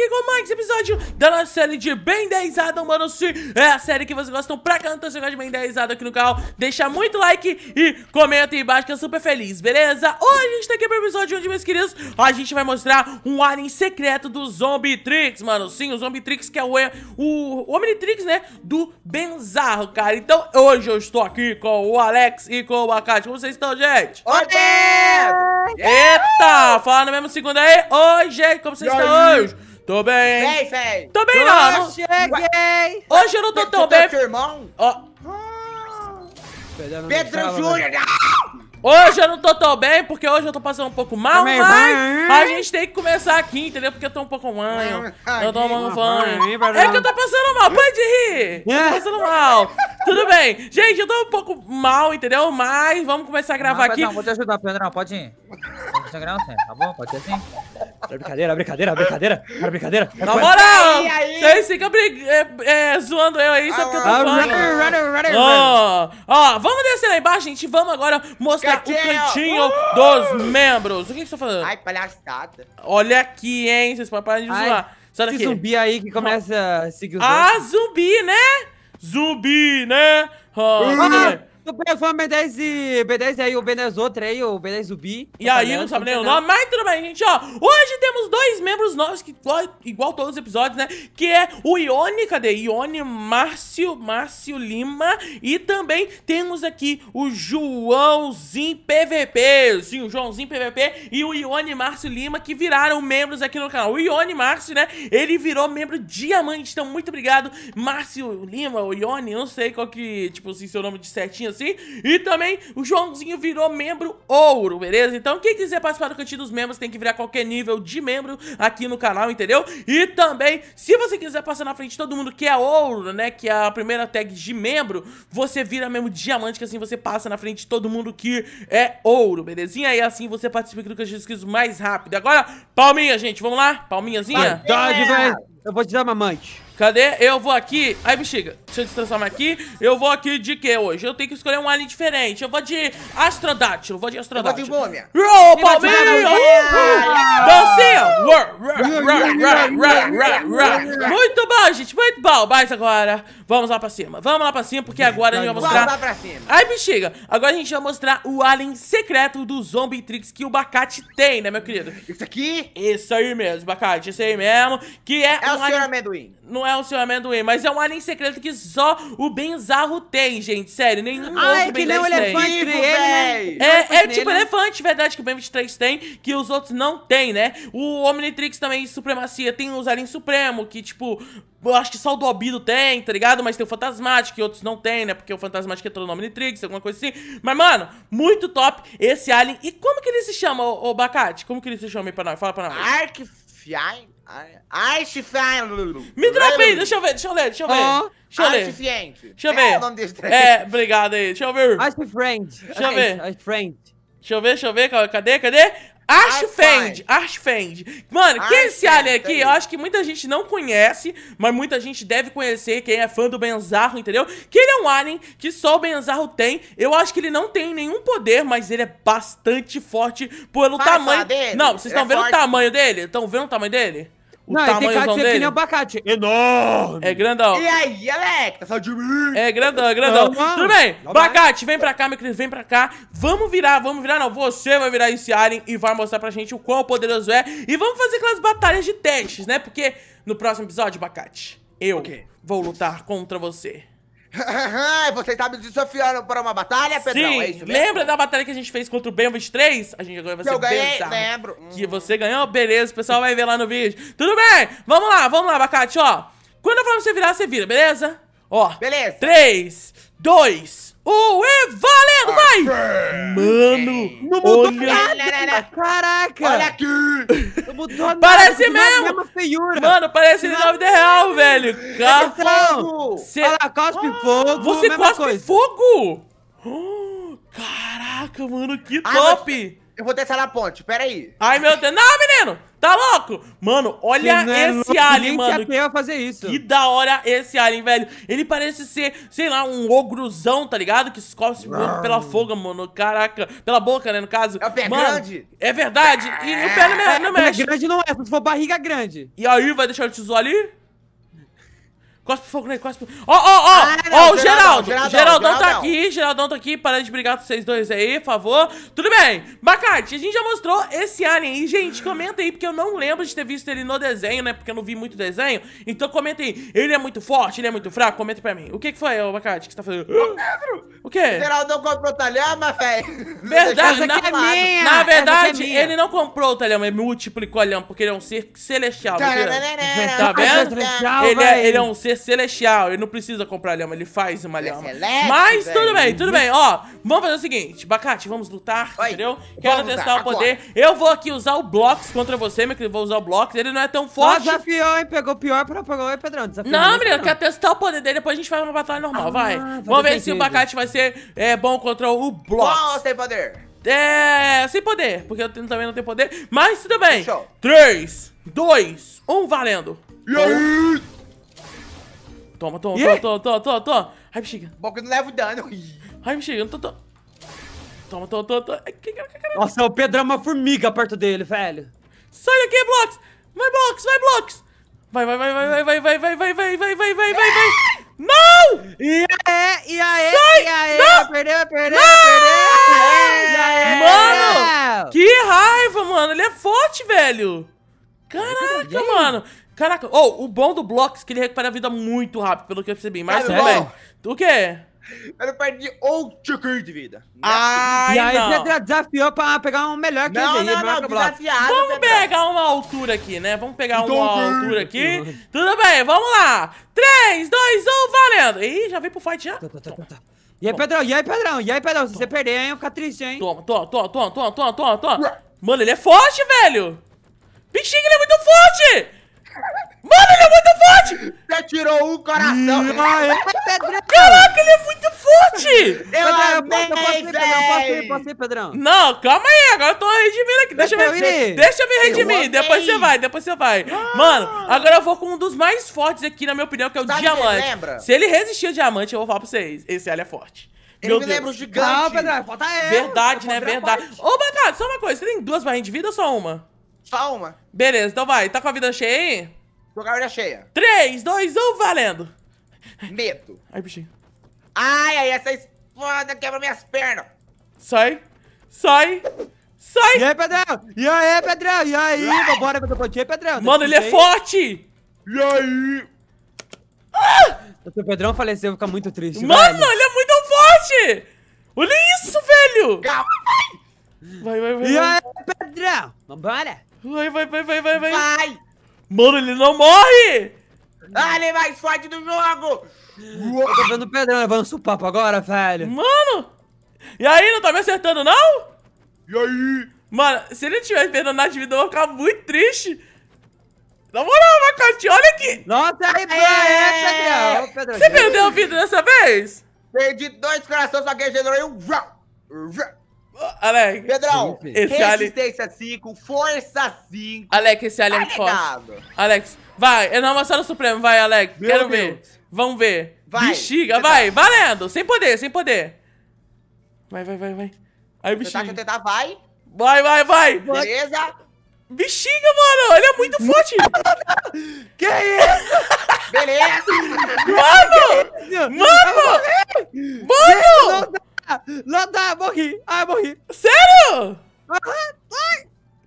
aqui com mais episódio da nossa série de Bem 10 mano. Se é a série que vocês gostam pra cantar então se se gosta de Bem 10 aqui no canal, deixa muito like e comenta aí embaixo que eu sou super feliz, beleza? Hoje a gente tá aqui pro episódio onde, meus queridos, a gente vai mostrar um alien secreto do Zombitrix, mano. Sim, o Zombitrix que é o, o, Omnitrix, né, do Benzarro, cara. Então hoje eu estou aqui com o Alex e com o Bacate. Como vocês estão, gente? Oi! Eita! Falando mesmo segundo aí. Oi, gente, como vocês estão hoje? Tô bem. Bem, Tô bem, não. Eu cheguei. Hoje eu não tô tão tá bem. irmão? Ó. Pedro Júnior, Hoje eu não tô tão bem, porque hoje eu tô passando um pouco mal, Também mas a gente tem que começar aqui, entendeu? Porque eu tô um pouco manho, eu tô tomando banho. É que eu tô passando mal, pode rir! Eu tô é. passando mal. Tudo bem. Gente, eu tô um pouco mal, entendeu? Mas vamos começar a gravar não, aqui. Não, vou te ajudar, Pedrão, pode ir. Vamos gravar, tá bom? Pode ser assim? É brincadeira, brincadeira, brincadeira, É brincadeira. É é é Na moral! Vocês ficam é, é, zoando eu aí, sabe o que eu tô ah, falando? Ó, ó, vamos descer lá embaixo, gente. Vamos agora mostrar Catinho. o cantinho uh! dos membros. O que, que você tá falando? Ai, palhaçada. Olha aqui, hein? Vocês podem parar de Ai, zoar. Sai daqui. zumbi aí que começa a seguir os Ah, zumbi, né? Zumbi, né? Oh, ah! O Bevan B10 e B10 aí, o B10 outro aí, o B10 B E aí, não sabe nem o nome, mas tudo bem, gente, ó. Hoje temos dois membros novos que igual todos os episódios, né? Que é o Ione, cadê? Ione Márcio, Márcio Lima. E também temos aqui o Joãozinho PVP. Sim, o Joãozinho PVP e o Ione Márcio Lima, que viraram membros aqui no canal. O Ione Márcio, né? Ele virou membro diamante, então muito obrigado, Márcio Lima, o Ione, não sei qual que, tipo assim, seu nome de certinho assim. E também o Joãozinho virou membro ouro, beleza? Então quem quiser participar do Cantinho dos Membros tem que virar qualquer nível de membro aqui no canal, entendeu? E também, se você quiser passar na frente de todo mundo que é ouro, né, que é a primeira tag de membro, você vira mesmo diamante, que assim você passa na frente de todo mundo que é ouro, belezinha? E assim você participa do Cantinho dos membros mais rápido. Agora, palminha, gente, vamos lá? Palminhazinha? Verdade, velho! Eu vou te dar mamante. Cadê? Eu vou aqui. Ai, bexiga. Deixa eu transformar aqui. Eu vou aqui de quê hoje? Eu tenho que escolher um alien diferente. Eu vou de Eu Vou de Astrodátil. Eu vou de Múmia. Roll, Palmeiras! Dancinha! Muito bom, gente. Muito bom. Mas agora, vamos lá pra cima. Vamos lá pra cima, porque agora a gente tá vai mostrar... Vamos lá pra cima. Ai, bexiga. Agora a gente vai mostrar o alien secreto do Zombie Tricks que o Bacate tem, né, meu querido? Isso aqui? Isso aí mesmo, Bacate. Isso aí mesmo. Que é, é um o alien... Senhor Amendoim. Não é é o Senhor Amendoim, mas é um alien secreto que só o Benzarro tem, gente. Sério, nenhum ah, outro é que nem o elefante tem. Vivo, ele, É, é tipo nele. elefante, verdade, que o Ben-23 tem, que os outros não tem, né? O Omnitrix também, Supremacia, tem os aliens Supremo, que tipo... Eu acho que só o do Obido tem, tá ligado? Mas tem o Fantasmático e outros não tem, né? Porque o Fantasmático entrou no Omnitrix, alguma coisa assim. Mas, mano, muito top esse alien. E como que ele se chama, ô, ô Bacate? Como que ele se chama aí pra nós? Fala pra nós. Arc Artificial. Me dropa aí, deixa eu ver, deixa eu ler, deixa eu ver. É, deixa eu ver. Deixa eu ver. É obrigado aí, deixa eu ver. Friend. Deixa eu ver. Artifriend. Deixa eu ver, deixa eu ver, cadê, cadê? Ashfend, Ashfend. Mano, Arch quem é esse alien aqui? Eu acho que muita gente não conhece, mas muita gente deve conhecer, quem é fã do Benzarro, entendeu? Que ele é um alien que só o Benzarro tem. Eu acho que ele não tem nenhum poder, mas ele é bastante forte pelo Vai tamanho... Dele. Não, vocês estão é vendo forte. o tamanho dele? Estão vendo o tamanho dele? O não, tem cara de ser que nem abacate. Enorme! É grandão. E aí, Alex? falando tá de mim? É grandão, é grandão. Não, Tudo bem. Não abacate, vai. vem pra cá, meu querido, vem pra cá. Vamos virar, vamos virar, não. Você vai virar esse alien e vai mostrar pra gente o quão poderoso é. E vamos fazer aquelas batalhas de testes, né? Porque no próximo episódio, abacate, eu okay. vou lutar contra você. você tá me desafiando para uma batalha, Pedro? Sim, é isso lembra da batalha que a gente fez contra o Ben 23? A gente agora vai ser Eu ganhei, bizarro. lembro. Que você ganhou? Beleza, o pessoal vai ver lá no vídeo. Tudo bem? Vamos lá, vamos lá, abacate, ó. Quando eu falar pra você virar, você vira, beleza? Ó. Beleza. 3, 2, o Evalendo, vai! Mano, não mudou olha... nada! Caraca! Olha aqui! Não mudou nada! Parece mesmo! É feiura. Mano, parece ele na de real, velho! É Carro! Cê... Olha lá, cospe ah, fogo! Você cospe coisa. fogo? Caraca, mano, que top! Eu vou descer na ponte, peraí. Ai, meu Deus. Não, menino! Tá louco? Mano, olha é esse não, alien, mano. A fazer isso. Que da hora esse alien, velho. Ele parece ser, sei lá, um ogrosão tá ligado? Que escorre pela folga, mano. Caraca. Pela boca, né, no caso. É o pé mano, grande. É verdade. E, e o pé não, não mexe. É grande não é, se for barriga grande. E aí, vai deixar o tesouro ali? Cospe fogo nele, cospe fogo. Ó, ó, ó! Ah, ó, o Geraldo! Geraldão, Geraldão, Geraldão tá aqui, Geraldão tá aqui. Para de brigar com vocês dois aí, por favor. Tudo bem. Bacarte, a gente já mostrou esse alien aí. Gente, comenta aí, porque eu não lembro de ter visto ele no desenho, né? Porque eu não vi muito desenho. Então comenta aí. Ele é muito forte, ele é muito fraco? Comenta pra mim. O que que foi, ô Bacarte, que você tá fazendo? O Pedro! O quê? O Geraldão comprou o talhama, velho. Verdade, na, é na é verdade, é ele não comprou o talhama, ele é multiplicou o talhama, porque ele é um ser celestial. Tá, né, né, né, tá vendo? Tá, ele é, ele é um ser ser celestial, ele não precisa comprar lhama, ele faz uma lhama. Mas tudo bem, tudo bem, ó. Vamos fazer o seguinte, Bacate, vamos lutar, Oi, entendeu? Quero testar o poder. Agora. Eu vou aqui usar o Blocks contra você, meu querido, vou usar o Blocks, ele não é tão forte. Só desafiou, hein? Pegou pior pra pegar o Pedrão, desafiou. Não, menino, eu quero testar o poder dele, depois a gente faz uma batalha normal, ah, vai. Vamos ver se o Bacate vai ser é, bom contra o Blocks. Bom, sem poder. É, sem poder, porque eu também não tenho poder. Mas tudo bem. Show. 3, 2, 1, valendo. E aí? Toma, toma, toma, toma, toma, toma. Ai, bexiga. Bom que não leva o dano. Ai, bexiga, não tô... tô... Toma, toma, toma, toma. Nossa, o Pedro é uma formiga perto dele, velho. Sai daqui, Blocks. Vai, Blocks, vai, Blocks. Vai, vai, vai, vai, vai, vai, vai, vai, vai, vai, vai, vai, vai, vai. Não! E aí? e e aí, e aê. Não! Perdeu, perdeu, perdeu. Mano, que raiva, mano. Ele é forte, velho. Caraca, mano. Caraca, oh, o bom do Blocks é que ele recupera a vida muito rápido, pelo que eu percebi. Mas tudo bem. O quê? Ele perdi outro cur de vida. Ah. e aí você desafiou pra pegar um melhor que ele. Não, não, não, desafiado. Vamos pegar uma altura aqui, né? Vamos pegar uma altura aqui. Tudo bem, vamos lá. 3, 2, 1, valendo. Ih, já veio pro fight já. E aí, Pedrão, e aí, Pedrão, e aí, Pedrão, se você perder, hein, eu ficar triste, hein? Toma, toma, toma, toma, toma, toma, toma. Mano, ele é forte, velho. Bichinho, ele é muito forte. Mano, ele é muito forte! Você tirou um coração! Não, ah, é... Caraca, ele é muito forte! Eu amei, Pedrão, posso, ir, Pedrão, posso ir, posso ir, Pedrão? Não, calma aí, agora eu tô redimindo aqui. Deixa, deixa eu ver, deixa eu me redimir, eu depois você vai, depois você vai. Ah. Mano, agora eu vou com um dos mais fortes aqui, na minha opinião, que é o Sabe Diamante. Lembra? Se ele resistir ao Diamante, eu vou falar pra vocês, esse ali é forte. Ele Meu me Deus. lembra o gigante. Não, Pedrão, é falta ela. Verdade, é né, verdade. Ô, oh, só uma coisa, você tem duas barrinhas de vida ou só uma? Só uma. Beleza, então vai. Tá com a vida cheia aí? Jogar orelha cheia. 3, 2, 1, valendo. Medo. Ai, bichinho. Ai, ai, essa espada quebra minhas pernas. Sai. Sai. Sai. E aí, Pedrão? E aí, Pedrão? E aí? Ai. Vambora, meu pontinho, Pedrão. Tá Mano, ele é forte. E aí? Ah! Se o Pedrão falecer, eu vou ficar muito triste. Mano, velho. ele é muito forte. Olha isso, velho. Calma, vai. Vai, vai, vai. E aí, Pedrão? Vambora. Vai, vai, vai, vai, vai. Vai. vai. Mano, ele não morre! Ah, ele é mais forte do jogo! Uou. Eu tô vendo o Pedrão levando papo agora, velho. Mano! E aí, não tá me acertando, não? E aí? Mano, se ele tiver perdendo na divida eu vou ficar muito triste. Na moral, Macote, olha aqui! Nossa, aí, é, é, Pedrão! Você perdeu a vida dessa vez? Perdi dois corações, só que ele gerou um... Alec. Pedrão, esse resistência 5, ali... força 5. Alec, esse alien tá forte. Alex, vai, Renovação do Supremo, vai, Alec. Quero Deus. ver. Vamos ver. Vai. Bexiga, vai, valendo. Sem poder, sem poder. Vai, vai, vai, vai. Aí, tá bexiga. Tentar, tentar, vai. Vai, vai, vai. Beleza. Bexiga, mano, ele é muito forte. que isso? Beleza. Mano, mano, mano. mano. Não dá, morri. Ah, morri. Sério?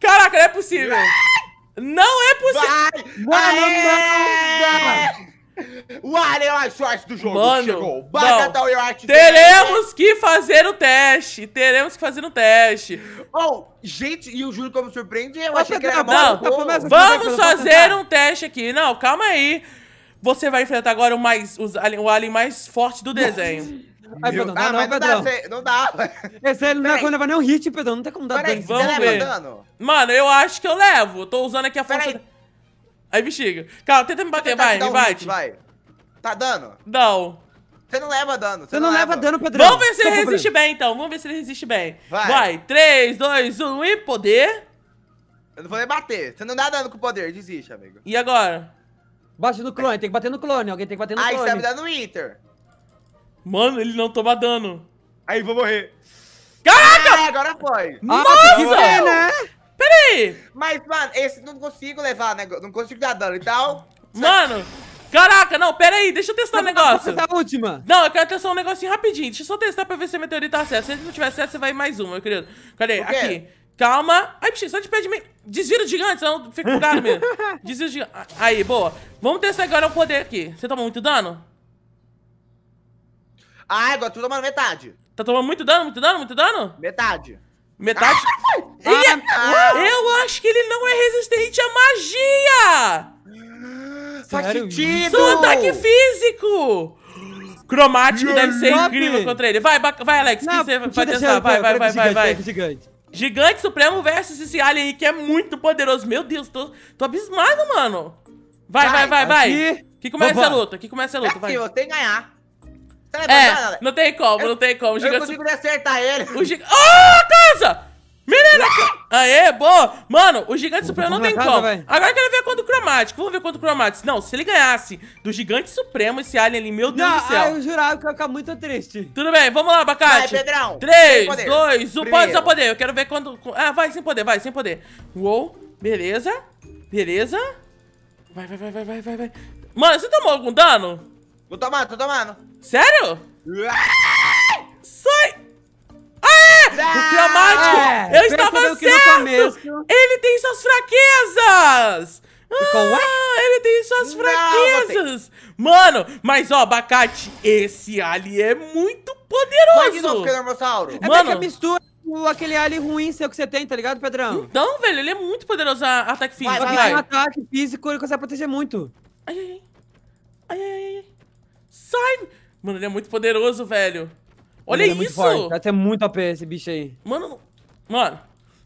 Caraca, não é possível. Não é possível. Vai! Mano, não, não. O Alien Short do jogo Mano, chegou. Batata Short. Teremos que fazer o teste. Teremos que fazer o teste. oh, gente, e o Júlio como surpreende, eu achei que era Não, não. Tá vamos tá fazer tá um teste aqui. Não, calma aí. Você vai enfrentar agora o, mais, os, o alien mais forte do desenho. Aí, dá é ah, não, Pedrão. Não dá, É sério, não dá como levar nem um hit, Pedrão. Não tem como dar dano. Vamos ver. Dano? Mano, eu acho que eu levo. tô usando aqui a força... Aí, bexiga. Calma, tenta me bater, vai, me bate. Hit, vai. Tá dando? Não. Você não leva dano. Você não, não leva. dano, Pedrão. Vamos ver se ele resiste bem, então. Vamos ver se ele resiste bem. Vai. Vai. 3, 2, 1 e poder. Eu não vou nem bater. Você não dá dano com poder. Desiste, amigo. E agora? Bate no clone. Tem que bater no clone. Alguém tem que bater no tá clone. Ah, isso tá me no Inter. Mano, ele não toma dano. Aí, vou morrer. Caraca! Ah, agora foi. Nossa! Ah, né? Pera aí. Mas, mano, esse não consigo levar, né? Não consigo dar dano, então... Mano... Caraca, não, pera aí, deixa eu testar o um negócio. Você tá última. Não, eu quero testar um negocinho rapidinho. Deixa eu só testar pra ver se a meteorita tá certa. Se ele não tiver certo, você vai mais uma, meu querido. Cadê? Aqui. Calma. Ai, bichinho, só de pé de mim. Desvira o gigante, senão fica bugado mesmo. Desvira o gigante. Aí, boa. Vamos testar agora o poder aqui. Você toma muito dano? Ah, agora tu toma metade. Tá tomando muito dano, muito dano, muito dano? Metade. Metade? Ah, é... ah. Eu acho que ele não é resistente à magia! Faz sentido! Só ataque físico! Cromático deve ser incrível contra ele. Vai, vai Alex, não, que você vai tentar. Vai, vai, vai, vai, vai. Gigante. gigante Supremo versus esse alien aí que é muito poderoso. Meu Deus, tô, tô abismado, mano. Vai, vai, vai, vai. vai. Que começa a luta, que começa a luta, é vai. Aqui, eu tenho que ganhar. Tá, tá, é, tá, não tem como, não tem como. O Giga eu consigo acertar ele. O Giga... Ah, oh, casa! Menina! Aê, boa! Mano, o Gigante Supremo não tem casa, como. Véio. Agora eu quero ver quanto o Cromático. Vamos ver quanto o Cromático. Não, se ele ganhasse do Gigante Supremo, esse alien ali, meu Deus não, do céu. Ah, eu jurava que ia ficar muito triste. Tudo bem, vamos lá, Abacate. Vai, Pedrão. 3, 2, 1, pode só poder. Eu quero ver quando... Ah, vai, sem poder, vai, sem poder. Uou, beleza. Beleza. Vai, vai, vai, vai, vai, vai. Mano, você tomou algum dano? Vou tomar, tô tomando. Sério? Sai! Ah! O Cleomático! É, eu estava certo! Ele tem suas fraquezas! Ah, ele tem suas não, fraquezas! Mano, mas ó, abacate, esse ali é muito poderoso! Vai de novo, Mano, é Mano, é é mistura o, aquele ali ruim seu que você tem, tá ligado, Pedrão? Então, velho, ele é muito poderoso a ataque físico. Vai, vai, vai. Um ataque físico, ele consegue proteger muito. Ai, ai, ai. Ai, ai, ai. Sai! Mano, ele é muito poderoso, velho. Olha ele isso! É muito forte. Vai tá ter muito AP esse bicho aí. Mano, não... Mano,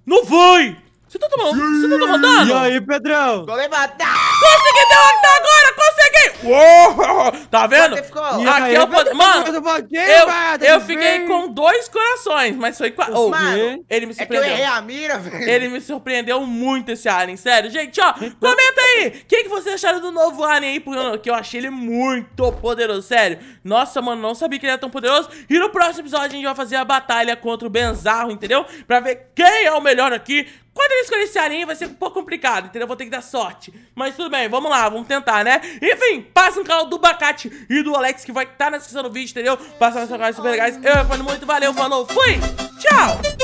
não vai! Você tá tomando? Você tá tomando dano? E aí, Pedrão? Vou levantar! Consegui derrotar agora! Consegui! Uou! Tá vendo? Aqui aí, eu poder... Tá mano, eu, eu fiquei com dois corações, mas foi quase... Oh, Mano, ele me surpreendeu. É que eu errei a mira, velho. Ele me surpreendeu muito esse alien, sério. Gente, ó, comenta aí! O que, que vocês acharam do novo alien aí? Porque eu achei ele muito poderoso, sério. Nossa, mano, não sabia que ele era tão poderoso. E no próximo episódio a gente vai fazer a batalha contra o Benzarro, entendeu? Pra ver quem é o melhor aqui. Quando eles conhecerem, vai ser um pouco complicado, entendeu? Vou ter que dar sorte. Mas tudo bem, vamos lá, vamos tentar, né? Enfim, passa no canal do Bacate e do Alex, que vai estar tá na descrição do vídeo, entendeu? Passa seu canal, super legais. Eu recomendo muito, valeu, falou, fui, tchau!